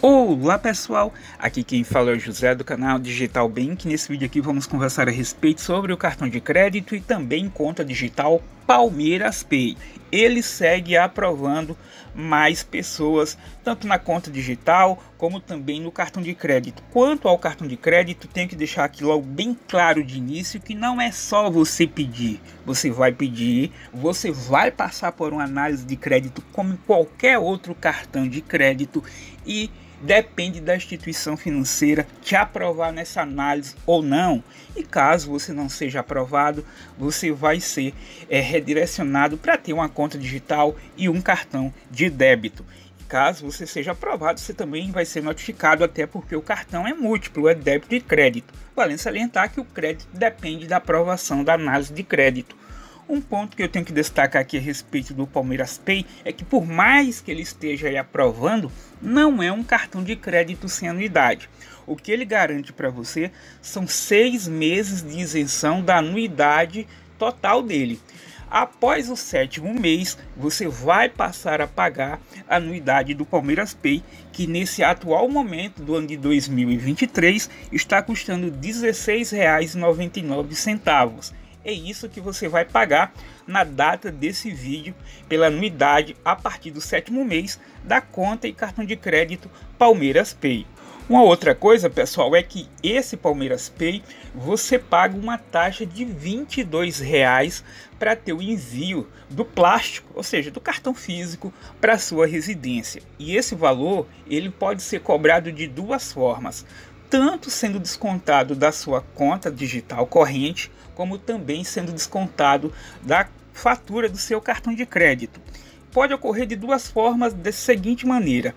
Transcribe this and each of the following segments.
Olá pessoal, aqui quem fala é o José do canal Digital Bank. Nesse vídeo aqui vamos conversar a respeito sobre o cartão de crédito e também conta digital Palmeiras Pay. Ele segue aprovando mais pessoas, tanto na conta digital como também no cartão de crédito. Quanto ao cartão de crédito, tenho que deixar aqui logo bem claro de início que não é só você pedir. Você vai pedir, você vai passar por uma análise de crédito como qualquer outro cartão de crédito e depende da instituição financeira te aprovar nessa análise ou não. E caso você não seja aprovado, você vai ser é, redirecionado para ter uma conta digital e um cartão de débito. E caso você seja aprovado, você também vai ser notificado, até porque o cartão é múltiplo, é débito e crédito. Valendo salientar que o crédito depende da aprovação da análise de crédito. Um ponto que eu tenho que destacar aqui a respeito do Palmeiras Pay é que por mais que ele esteja aí aprovando, não é um cartão de crédito sem anuidade. O que ele garante para você são seis meses de isenção da anuidade total dele. Após o sétimo mês, você vai passar a pagar a anuidade do Palmeiras Pay, que nesse atual momento do ano de 2023 está custando R$ 16,99 é isso que você vai pagar na data desse vídeo pela anuidade a partir do sétimo mês da conta e cartão de crédito Palmeiras Pay. Uma outra coisa, pessoal, é que esse Palmeiras Pay você paga uma taxa de R$ 22,00 para ter o envio do plástico, ou seja, do cartão físico para sua residência. E esse valor, ele pode ser cobrado de duas formas tanto sendo descontado da sua conta digital corrente, como também sendo descontado da fatura do seu cartão de crédito. Pode ocorrer de duas formas, da seguinte maneira: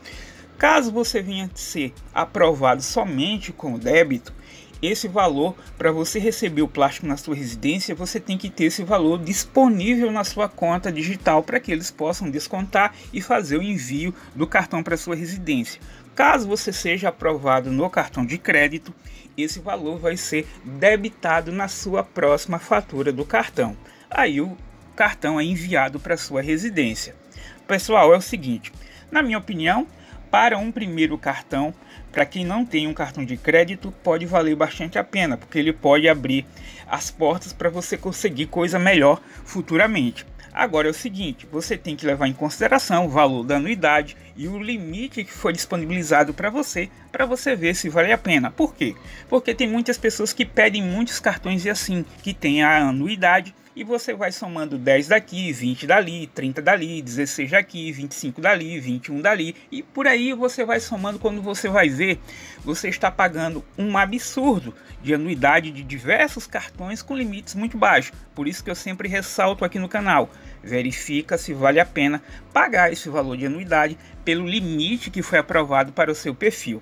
Caso você venha ser aprovado somente com o débito, esse valor, para você receber o plástico na sua residência, você tem que ter esse valor disponível na sua conta digital para que eles possam descontar e fazer o envio do cartão para sua residência. Caso você seja aprovado no cartão de crédito, esse valor vai ser debitado na sua próxima fatura do cartão. Aí o cartão é enviado para sua residência. Pessoal, é o seguinte, na minha opinião, para um primeiro cartão, para quem não tem um cartão de crédito, pode valer bastante a pena, porque ele pode abrir as portas para você conseguir coisa melhor futuramente. Agora é o seguinte, você tem que levar em consideração o valor da anuidade e o limite que foi disponibilizado para você, para você ver se vale a pena. Por quê? Porque tem muitas pessoas que pedem muitos cartões e assim, que tem a anuidade e você vai somando 10 daqui, 20 dali, 30 dali, 16 daqui, 25 dali, 21 dali e por aí você vai somando quando você vai ver, você está pagando um absurdo de anuidade de diversos cartões com limites muito baixos. Por isso que eu sempre ressalto aqui no canal, verifica se vale a pena pagar esse valor de anuidade pelo limite que foi aprovado para o seu perfil.